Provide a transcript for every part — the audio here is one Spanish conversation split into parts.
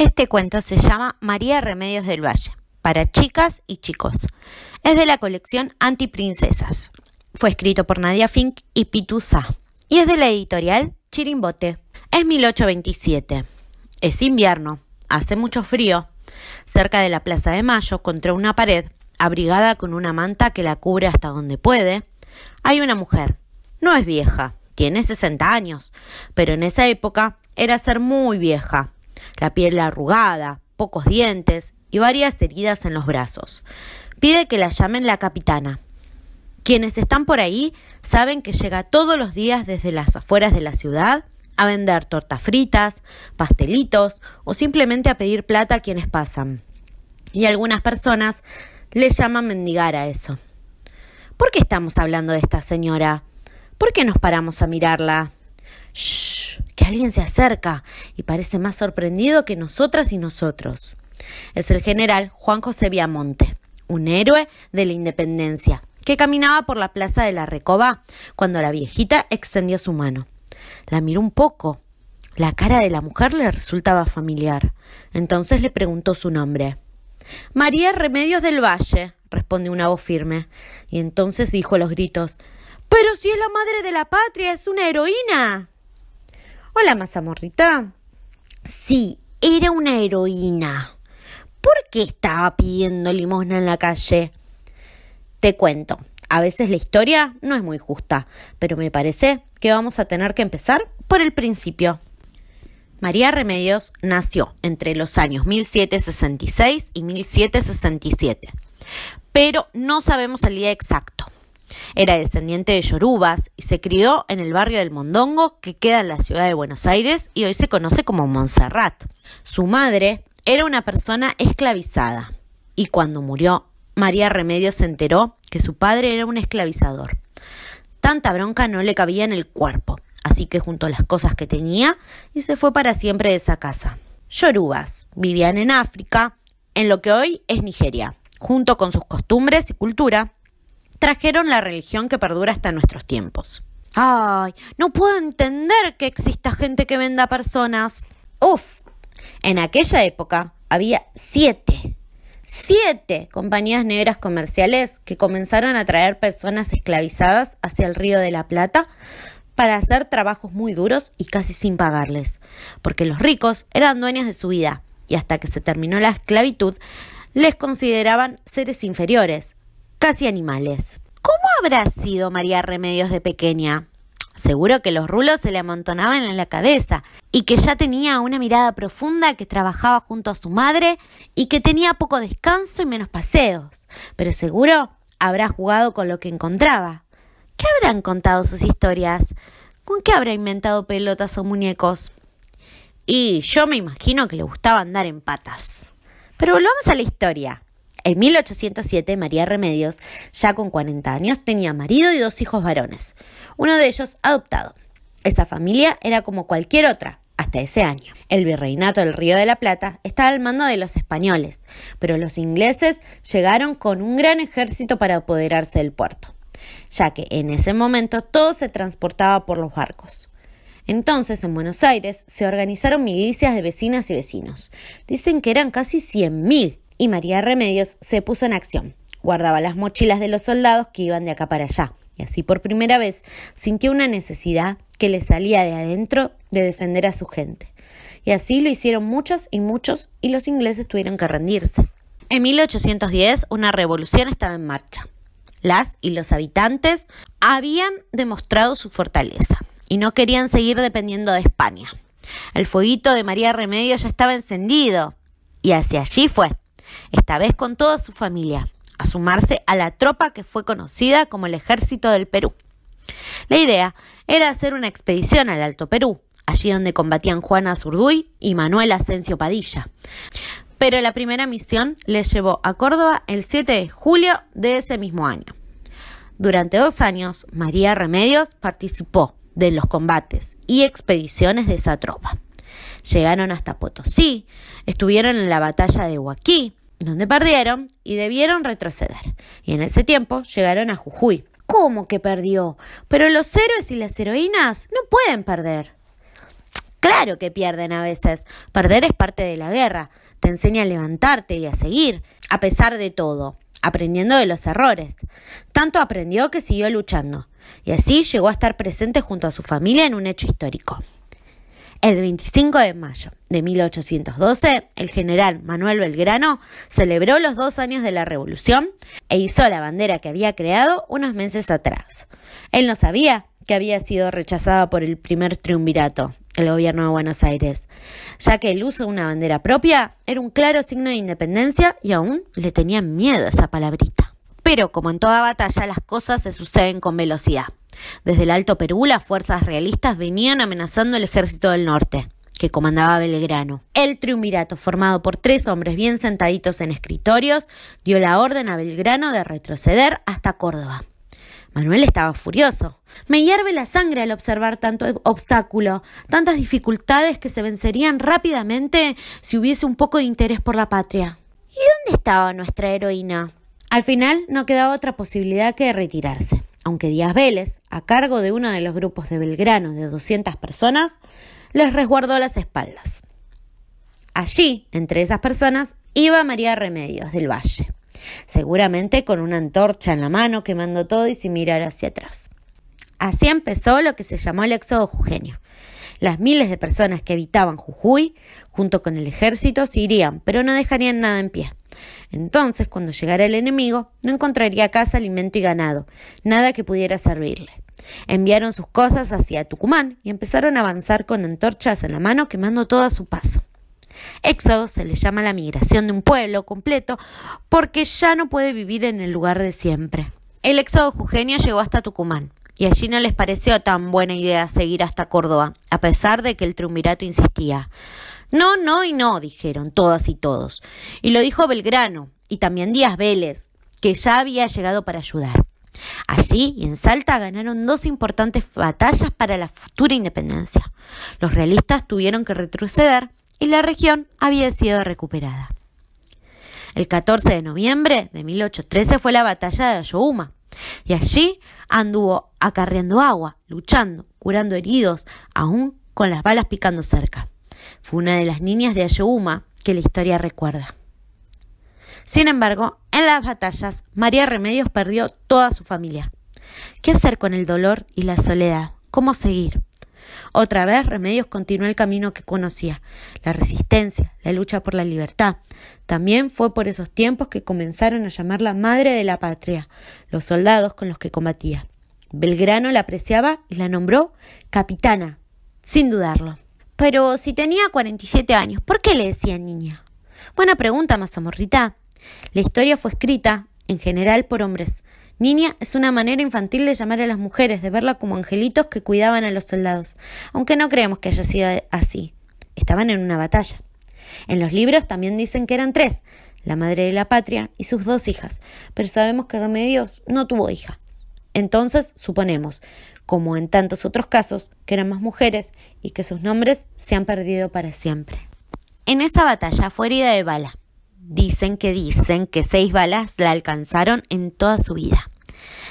Este cuento se llama María Remedios del Valle, para chicas y chicos. Es de la colección Antiprincesas. Fue escrito por Nadia Fink y Pitu Y es de la editorial Chirimbote. Es 1827. Es invierno. Hace mucho frío. Cerca de la Plaza de Mayo, contra una pared, abrigada con una manta que la cubre hasta donde puede, hay una mujer. No es vieja, tiene 60 años, pero en esa época era ser muy vieja la piel arrugada, pocos dientes y varias heridas en los brazos. Pide que la llamen la capitana. Quienes están por ahí saben que llega todos los días desde las afueras de la ciudad a vender tortas fritas, pastelitos o simplemente a pedir plata a quienes pasan. Y algunas personas le llaman mendigar a eso. ¿Por qué estamos hablando de esta señora? ¿Por qué nos paramos a mirarla? Shh, que alguien se acerca y parece más sorprendido que nosotras y nosotros. Es el general Juan José Viamonte, un héroe de la independencia, que caminaba por la plaza de la Recoba cuando la viejita extendió su mano. La miró un poco. La cara de la mujer le resultaba familiar. Entonces le preguntó su nombre. María Remedios del Valle, respondió una voz firme. Y entonces dijo a los gritos Pero si es la madre de la patria, es una heroína. Hola, mazamorrita. Sí, era una heroína. ¿Por qué estaba pidiendo limosna en la calle? Te cuento, a veces la historia no es muy justa, pero me parece que vamos a tener que empezar por el principio. María Remedios nació entre los años 1766 y 1767, pero no sabemos el día exacto. Era descendiente de yorubas y se crió en el barrio del Mondongo que queda en la ciudad de Buenos Aires y hoy se conoce como Montserrat. Su madre era una persona esclavizada y cuando murió María Remedios se enteró que su padre era un esclavizador. Tanta bronca no le cabía en el cuerpo, así que junto a las cosas que tenía y se fue para siempre de esa casa. Yorubas vivían en África, en lo que hoy es Nigeria, junto con sus costumbres y cultura, trajeron la religión que perdura hasta nuestros tiempos. Ay, no puedo entender que exista gente que venda personas. Uf, en aquella época había siete, siete compañías negras comerciales que comenzaron a traer personas esclavizadas hacia el río de la Plata para hacer trabajos muy duros y casi sin pagarles, porque los ricos eran dueños de su vida y hasta que se terminó la esclavitud les consideraban seres inferiores casi animales. ¿Cómo habrá sido María Remedios de pequeña? Seguro que los rulos se le amontonaban en la cabeza y que ya tenía una mirada profunda que trabajaba junto a su madre y que tenía poco descanso y menos paseos. Pero seguro habrá jugado con lo que encontraba. ¿Qué habrán contado sus historias? ¿Con qué habrá inventado pelotas o muñecos? Y yo me imagino que le gustaba andar en patas. Pero volvamos a la historia. En 1807, María Remedios, ya con 40 años, tenía marido y dos hijos varones, uno de ellos adoptado. Esa familia era como cualquier otra, hasta ese año. El virreinato del Río de la Plata estaba al mando de los españoles, pero los ingleses llegaron con un gran ejército para apoderarse del puerto, ya que en ese momento todo se transportaba por los barcos. Entonces, en Buenos Aires se organizaron milicias de vecinas y vecinos. Dicen que eran casi 100.000 y María Remedios se puso en acción. Guardaba las mochilas de los soldados que iban de acá para allá, y así por primera vez sintió una necesidad que le salía de adentro de defender a su gente. Y así lo hicieron muchas y muchos, y los ingleses tuvieron que rendirse. En 1810 una revolución estaba en marcha. Las y los habitantes habían demostrado su fortaleza y no querían seguir dependiendo de España. El fueguito de María Remedios ya estaba encendido y hacia allí fue esta vez con toda su familia, a sumarse a la tropa que fue conocida como el Ejército del Perú. La idea era hacer una expedición al Alto Perú, allí donde combatían Juana Zurduy y Manuel Asensio Padilla. Pero la primera misión les llevó a Córdoba el 7 de julio de ese mismo año. Durante dos años, María Remedios participó de los combates y expediciones de esa tropa. Llegaron hasta Potosí, estuvieron en la batalla de Huaquí, donde perdieron y debieron retroceder. Y en ese tiempo llegaron a Jujuy. ¿Cómo que perdió? Pero los héroes y las heroínas no pueden perder. Claro que pierden a veces. Perder es parte de la guerra. Te enseña a levantarte y a seguir, a pesar de todo, aprendiendo de los errores. Tanto aprendió que siguió luchando. Y así llegó a estar presente junto a su familia en un hecho histórico. El 25 de mayo de 1812, el general Manuel Belgrano celebró los dos años de la revolución e hizo la bandera que había creado unos meses atrás. Él no sabía que había sido rechazada por el primer triunvirato, el gobierno de Buenos Aires, ya que el uso de una bandera propia era un claro signo de independencia y aún le tenía miedo esa palabrita. Pero como en toda batalla, las cosas se suceden con velocidad. Desde el Alto Perú, las fuerzas realistas venían amenazando el ejército del norte que comandaba Belgrano. El triunvirato, formado por tres hombres bien sentaditos en escritorios, dio la orden a Belgrano de retroceder hasta Córdoba. Manuel estaba furioso. Me hierve la sangre al observar tanto obstáculo, tantas dificultades que se vencerían rápidamente si hubiese un poco de interés por la patria. ¿Y dónde estaba nuestra heroína? Al final no quedaba otra posibilidad que retirarse, aunque Díaz Vélez, a cargo de uno de los grupos de Belgrano de 200 personas, les resguardó las espaldas. Allí, entre esas personas, iba María Remedios del Valle, seguramente con una antorcha en la mano quemando todo y sin mirar hacia atrás. Así empezó lo que se llamó el éxodo jujeño. Las miles de personas que habitaban Jujuy, junto con el ejército, se irían, pero no dejarían nada en pie. Entonces, cuando llegara el enemigo, no encontraría casa, alimento y ganado, nada que pudiera servirle. Enviaron sus cosas hacia Tucumán y empezaron a avanzar con antorchas en la mano quemando todo a su paso. Éxodo se le llama la migración de un pueblo completo porque ya no puede vivir en el lugar de siempre. El éxodo jujeño llegó hasta Tucumán y allí no les pareció tan buena idea seguir hasta Córdoba, a pesar de que el triunvirato insistía. No, no y no, dijeron todas y todos. Y lo dijo Belgrano y también Díaz Vélez, que ya había llegado para ayudar. Allí y en Salta ganaron dos importantes batallas para la futura independencia. Los realistas tuvieron que retroceder y la región había sido recuperada. El 14 de noviembre de 1813 fue la batalla de Ayohuma y allí anduvo acarreando agua, luchando, curando heridos, aún con las balas picando cerca. Fue una de las niñas de Ayohuma que la historia recuerda. Sin embargo, en las batallas, María Remedios perdió toda su familia. ¿Qué hacer con el dolor y la soledad? ¿Cómo seguir? Otra vez Remedios continuó el camino que conocía, la resistencia, la lucha por la libertad. También fue por esos tiempos que comenzaron a llamarla Madre de la Patria, los soldados con los que combatía. Belgrano la apreciaba y la nombró capitana, sin dudarlo. Pero si tenía 47 años, ¿por qué le decían niña? Buena pregunta, Mazamorrita. La historia fue escrita, en general, por hombres. Niña es una manera infantil de llamar a las mujeres, de verla como angelitos que cuidaban a los soldados, aunque no creemos que haya sido así. Estaban en una batalla. En los libros también dicen que eran tres, la madre de la patria y sus dos hijas, pero sabemos que Remedios no tuvo hija. Entonces, suponemos, como en tantos otros casos, que eran más mujeres y que sus nombres se han perdido para siempre. En esa batalla fue herida de bala. Dicen que dicen que seis balas la alcanzaron en toda su vida.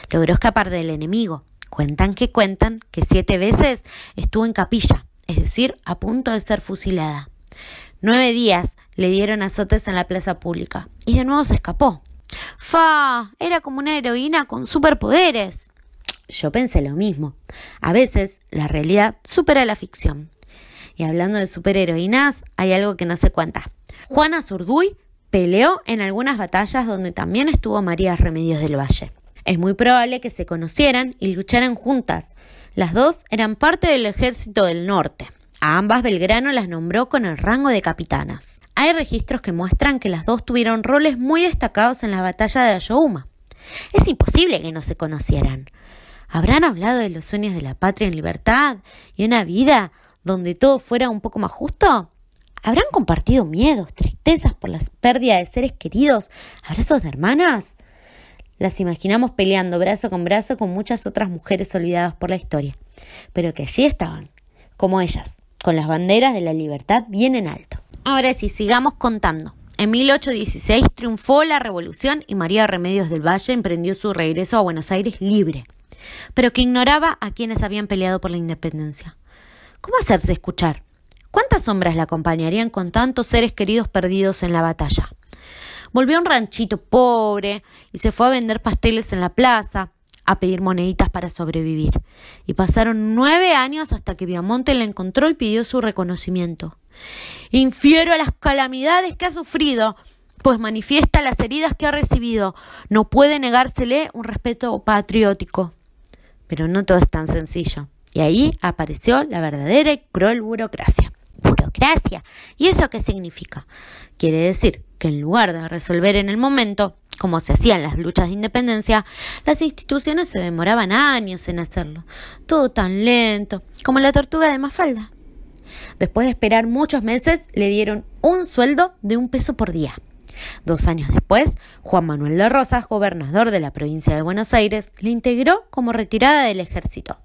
Logró escapar del enemigo. Cuentan que cuentan que siete veces estuvo en capilla, es decir, a punto de ser fusilada. Nueve días le dieron azotes en la plaza pública y de nuevo se escapó. ¡Fa! Era como una heroína con superpoderes. Yo pensé lo mismo. A veces la realidad supera la ficción. Y hablando de superheroínas, hay algo que no se cuenta. Juana Zurduy peleó en algunas batallas donde también estuvo María Remedios del Valle. Es muy probable que se conocieran y lucharan juntas. Las dos eran parte del ejército del norte. A ambas Belgrano las nombró con el rango de capitanas. Hay registros que muestran que las dos tuvieron roles muy destacados en la batalla de Ayohuma. Es imposible que no se conocieran. ¿Habrán hablado de los sueños de la patria en libertad y una vida donde todo fuera un poco más justo? ¿Habrán compartido miedos, tristezas por las pérdidas de seres queridos, abrazos de hermanas? Las imaginamos peleando brazo con brazo con muchas otras mujeres olvidadas por la historia, pero que allí estaban, como ellas, con las banderas de la libertad bien en alto. Ahora sí, sigamos contando. En 1816 triunfó la revolución y María Remedios del Valle emprendió su regreso a Buenos Aires libre pero que ignoraba a quienes habían peleado por la independencia. ¿Cómo hacerse escuchar? ¿Cuántas sombras la acompañarían con tantos seres queridos perdidos en la batalla? Volvió a un ranchito pobre y se fue a vender pasteles en la plaza, a pedir moneditas para sobrevivir. Y pasaron nueve años hasta que Viamonte la encontró y pidió su reconocimiento. Infiero a las calamidades que ha sufrido, pues manifiesta las heridas que ha recibido. No puede negársele un respeto patriótico. Pero no todo es tan sencillo. Y ahí apareció la verdadera y cruel burocracia. Burocracia. ¿Y eso qué significa? Quiere decir que en lugar de resolver en el momento, como se hacían las luchas de independencia, las instituciones se demoraban años en hacerlo. Todo tan lento, como la tortuga de Mafalda. Después de esperar muchos meses, le dieron un sueldo de un peso por día. Dos años después, Juan Manuel de Rosas, gobernador de la provincia de Buenos Aires, le integró como retirada del ejército.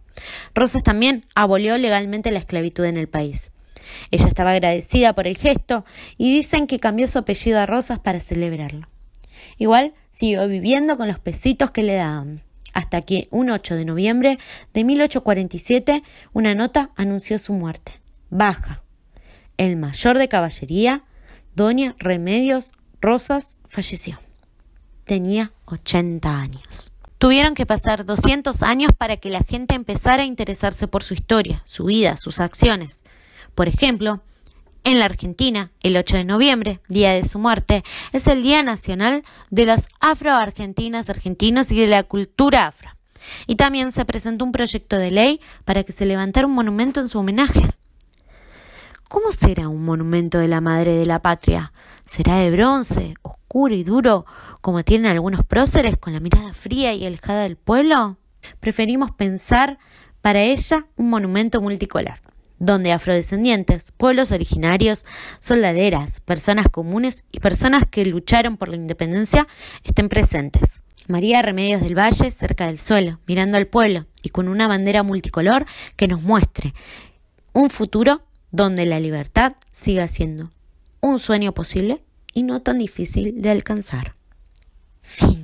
Rosas también abolió legalmente la esclavitud en el país. Ella estaba agradecida por el gesto y dicen que cambió su apellido a Rosas para celebrarlo. Igual siguió viviendo con los pesitos que le daban, hasta que un 8 de noviembre de 1847 una nota anunció su muerte. Baja. El mayor de caballería, doña Remedios Rosas falleció. Tenía 80 años. Tuvieron que pasar 200 años para que la gente empezara a interesarse por su historia, su vida, sus acciones. Por ejemplo, en la Argentina, el 8 de noviembre, día de su muerte, es el Día Nacional de las Afro-Argentinas, Argentinos y de la Cultura Afro. Y también se presentó un proyecto de ley para que se levantara un monumento en su homenaje. ¿Cómo será un monumento de la madre de la patria? ¿Será de bronce, oscuro y duro, como tienen algunos próceres con la mirada fría y alejada del pueblo? Preferimos pensar para ella un monumento multicolor, donde afrodescendientes, pueblos originarios, soldaderas, personas comunes y personas que lucharon por la independencia estén presentes. María Remedios del Valle cerca del suelo, mirando al pueblo y con una bandera multicolor que nos muestre un futuro donde la libertad siga siendo un sueño posible y no tan difícil de alcanzar. Fin.